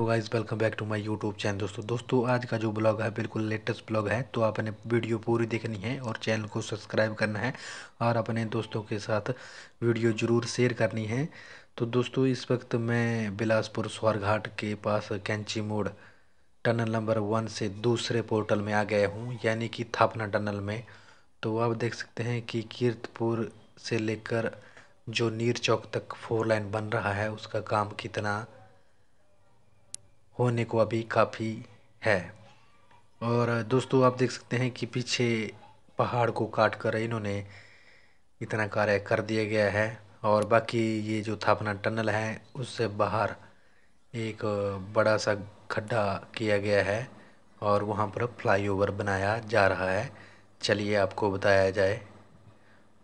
तो guys welcome back to my YouTube channel दोस्तों दोस्तों आज का जो ब्लॉग है बिल्कुल लेटेस्ट ब्लॉग है तो आपने वीडियो पूरी देखनी है और चैनल को सब्सक्राइब करना है और अपने दोस्तों के साथ वीडियो ज़रूर शेयर करनी है तो दोस्तों इस वक्त मैं बिलासपुर स्वारघाट के पास कैंची मोड़ टनल नंबर वन से दूसरे पोर्टल में आ गया हूँ यानी कि थापना टनल में तो आप देख सकते हैं कि कीर्तपुर से लेकर जो नीर चौक तक फोर लाइन बन रहा है उसका काम कितना होने को अभी काफ़ी है और दोस्तों आप देख सकते हैं कि पीछे पहाड़ को काट कर इन्होंने इतना कार्य कर दिया गया है और बाकी ये जो था अपना टनल है उससे बाहर एक बड़ा सा खड्डा किया गया है और वहाँ पर फ्लाईओवर बनाया जा रहा है चलिए आपको बताया जाए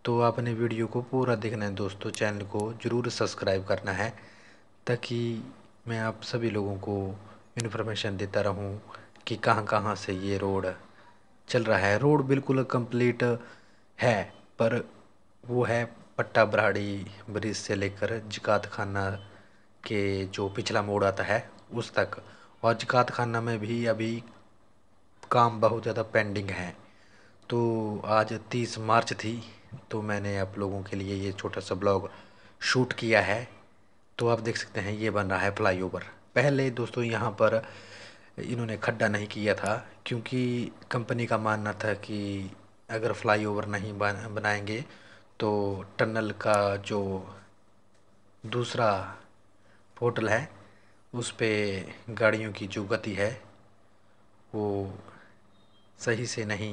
तो आपने वीडियो को पूरा देखना है दोस्तों चैनल को ज़रूर सब्सक्राइब करना है ताकि मैं आप सभी लोगों को इन्फॉर्मेशन देता रहूँ कि कहाँ कहाँ से ये रोड चल रहा है रोड बिल्कुल कंप्लीट है पर वो है पट्टा बराड़ी ब्रिज से लेकर जिकात खाना के जो पिछला मोड़ आता है उस तक और जिकात खाना में भी अभी काम बहुत ज़्यादा पेंडिंग है तो आज तीस मार्च थी तो मैंने आप लोगों के लिए ये छोटा सा ब्लॉग शूट किया है तो आप देख सकते हैं ये बन रहा है फ्लाई ओवर पहले दोस्तों यहाँ पर इन्होंने खड्डा नहीं किया था क्योंकि कंपनी का मानना था कि अगर फ्लाईओवर नहीं बनाएंगे तो टनल का जो दूसरा पोर्टल है उस पर गाड़ियों की जो गति है वो सही से नहीं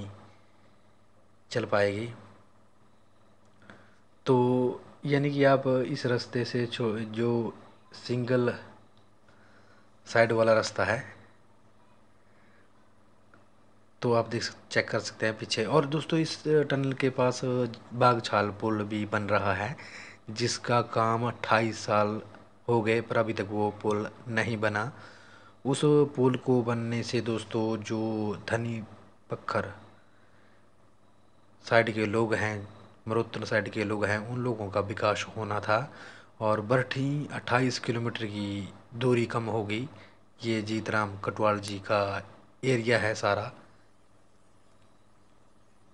चल पाएगी तो यानी कि आप इस रास्ते से जो सिंगल साइड वाला रास्ता है तो आप देख चेक कर सकते हैं पीछे और दोस्तों इस टनल के पास बागछाल पुल भी बन रहा है जिसका काम अट्ठाईस साल हो गए पर अभी तक वो पुल नहीं बना उस पुल को बनने से दोस्तों जो धनी पखर साइड के लोग हैं मरुत्र साइड के लोग हैं उन लोगों का विकास होना था और बरठी अट्ठाईस किलोमीटर की दूरी कम होगी ये जीतराम कटवाल जी का एरिया है सारा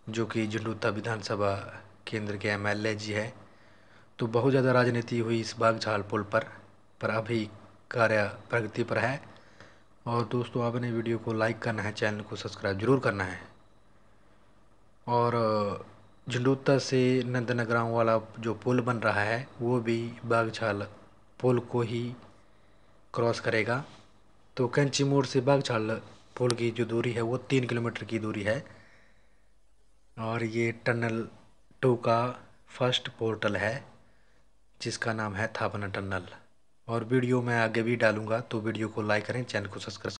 जो कि झंडूता विधानसभा केंद्र के एमएलए जी है तो बहुत ज़्यादा राजनीति हुई इस बागझाल पुल पर पर अभी कार्य प्रगति पर है और दोस्तों आपने वीडियो को लाइक करना है चैनल को सब्सक्राइब ज़रूर करना है और झंडूता से नंदनग्राम वाला जो पुल बन रहा है वो भी बागछाल पुल को ही क्रॉस करेगा तो कैंची मोड़ से बागछाल पुल की जो दूरी है वो तीन किलोमीटर की दूरी है और ये टनल टू का फर्स्ट पोर्टल है जिसका नाम है थापना टनल और वीडियो मैं आगे भी डालूंगा तो वीडियो को लाइक करें चैनल को सब्सक्राइब